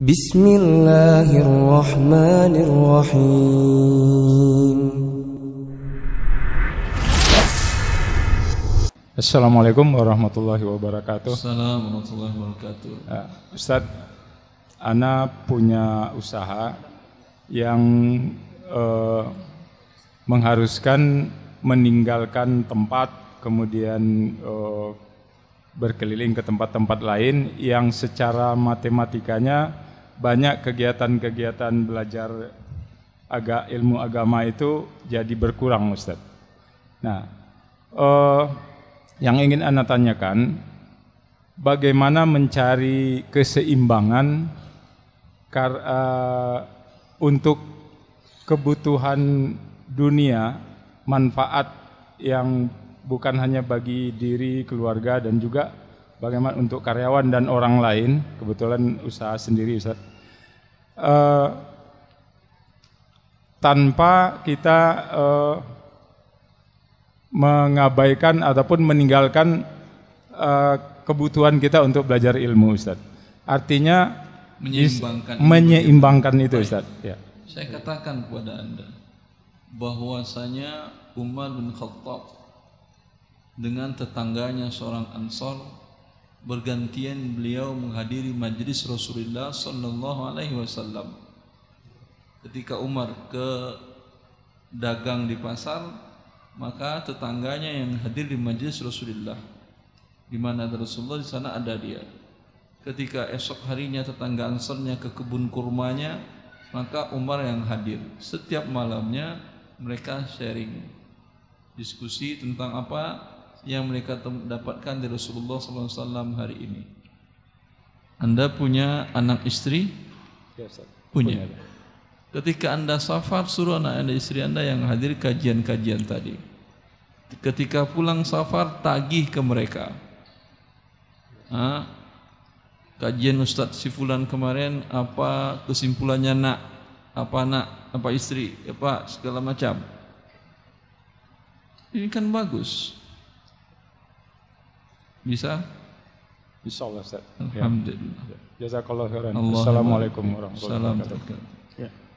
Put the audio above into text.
Bismillahirrahmanirrahim. Assalamualaikum warahmatullahi wabarakatuh. Assalamualaikum warahmatullahi wabarakatuh. Uh, Ustaz, Ana punya usaha yang uh, mengharuskan meninggalkan tempat, kemudian uh, berkeliling ke tempat-tempat lain yang secara matematikanya banyak kegiatan-kegiatan belajar agak ilmu agama itu jadi berkurang Ustaz. Nah, uh, yang ingin Anda tanyakan, bagaimana mencari keseimbangan kar, uh, untuk kebutuhan dunia manfaat yang bukan hanya bagi diri keluarga dan juga bagaimana untuk karyawan dan orang lain, kebetulan usaha sendiri Ustaz. Uh, tanpa kita uh, mengabaikan ataupun meninggalkan uh, kebutuhan kita untuk belajar ilmu Ustaz. Artinya menyeimbangkan menyeimbangkan itu, itu Ustaz. Ya. Saya katakan kepada Anda bahwasanya Umar bin Khattab dengan tetangganya seorang Ansar bergantian beliau menghadiri majlis Rasulullah sallallahu alaihi wasallam. Ketika Umar ke dagang di pasar, maka tetangganya yang hadir di majlis Rasulullah di mana Rasulullah di sana ada dia. Ketika esok harinya tetangga Ansarnya ke kebun kurmanya, maka Umar yang hadir. Setiap malamnya mereka sharing diskusi tentang apa yang mereka dapatkan dari Rasulullah SAW hari ini. Anda punya anak istri? Iya, punya. punya. Ketika Anda safar, suruh anak Anda istri Anda yang hadir kajian-kajian tadi. Ketika pulang safar, tagih ke mereka. Ha? Kajian Ustaz Sifulan kemarin, apa kesimpulannya nak? Apa nak? Apa istri? Apa segala macam. Ini kan bagus. Bisa? Bisa Allah Ustaz. Ya. Alhamdulillah. Ya. Jazakallah khairan. Assalamualaikum warahmatullahi wabarakatuh. Ya.